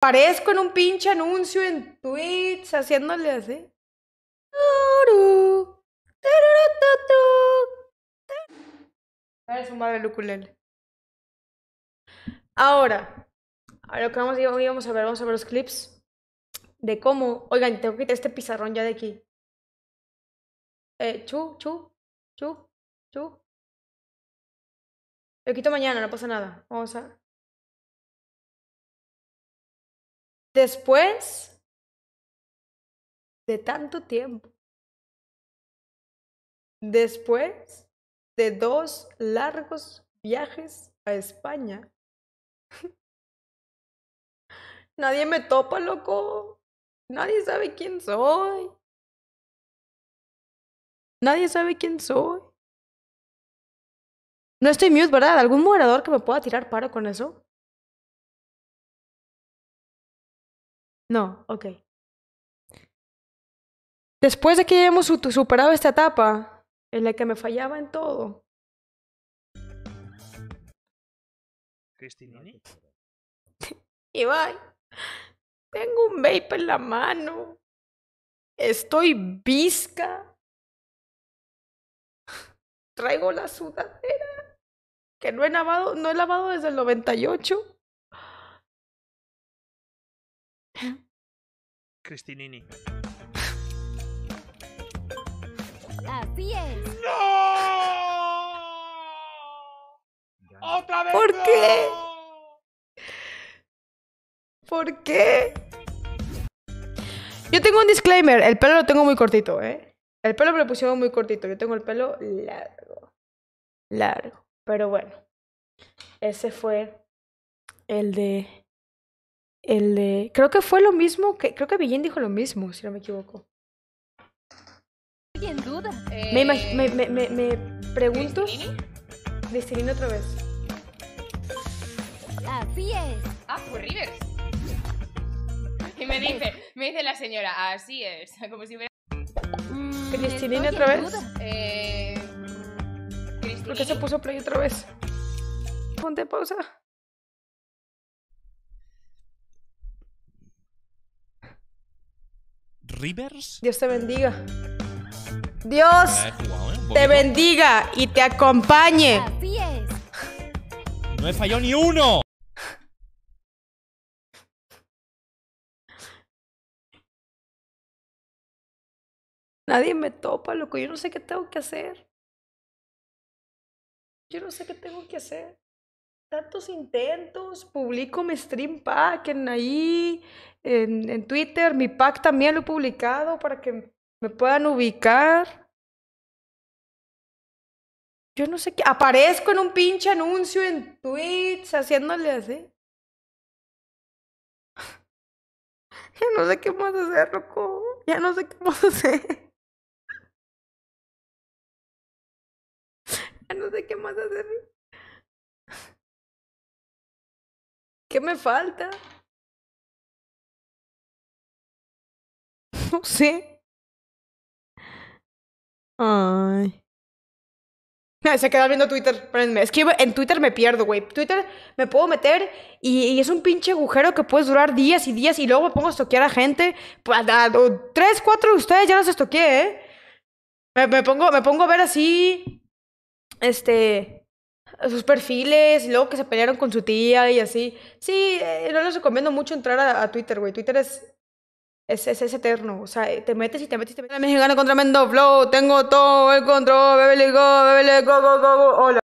Parezco en un pinche anuncio en tweets haciéndole así. Parece un madre luculele Ahora, a lo que vamos, vamos a ver, vamos a ver los clips de cómo. Oigan, tengo que quitar este pizarrón ya de aquí. Eh, chu, chu, chu, chu. Lo quito mañana, no pasa nada. Vamos a. Después de tanto tiempo, después de dos largos viajes a España, nadie me topa, loco. Nadie sabe quién soy. Nadie sabe quién soy. No estoy mute, ¿verdad? ¿Algún moderador que me pueda tirar paro con eso? No, ok. Después de que ya hemos superado esta etapa, en la que me fallaba en todo. Cristinini. Ibai, tengo un vape en la mano. Estoy visca. Traigo la sudadera que no he lavado, no he lavado desde el 98. Cristinini. ¡No! ¡Otra vez! ¿Por qué? ¿Por qué? Yo tengo un disclaimer. El pelo lo tengo muy cortito, ¿eh? El pelo me lo pusieron muy cortito. Yo tengo el pelo largo. Largo. Pero bueno. Ese fue el de el de, creo que fue lo mismo, que, creo que Villén dijo lo mismo, si no me equivoco. Me, me, me, me, eh, pregunto... Cristina otra vez. Así es. Ah, por pues Rivers. Y me dice, me dice la señora, así es, como mm, otra vez? Eh... ¿Por qué se puso play otra vez? Ponte pausa. Dios te bendiga. Dios ah, ¿eh? te bendiga y te acompañe. No he fallado ni uno. Nadie me topa, loco. Yo no sé qué tengo que hacer. Yo no sé qué tengo que hacer tantos intentos, publico mi stream pack en ahí, en, en Twitter, mi pack también lo he publicado para que me puedan ubicar. Yo no sé qué. Aparezco en un pinche anuncio en tweets haciéndole así. Ya no sé qué más hacer, loco. Ya no sé qué más hacer. Ya no sé qué más hacer. ¿Qué me falta? No sé. Ay. Se queda viendo Twitter, espérenme. Es que en Twitter me pierdo, güey. Twitter me puedo meter y, es un pinche agujero que puedes durar días y días y luego me pongo a estoquear a gente. Pues, tres, cuatro de ustedes ya los estoqueé, ¿eh? Me, me, pongo, me pongo a ver así, este, sus perfiles y luego que se pelearon con su tía y así. Sí, eh, no les recomiendo mucho entrar a Twitter, güey. Twitter es es, es, es, eterno. O sea, te metes y te metes y te metes. La mexicana contra Mendo Flow, tengo todo el control, bebele go, bebele go, go, go, go, hola.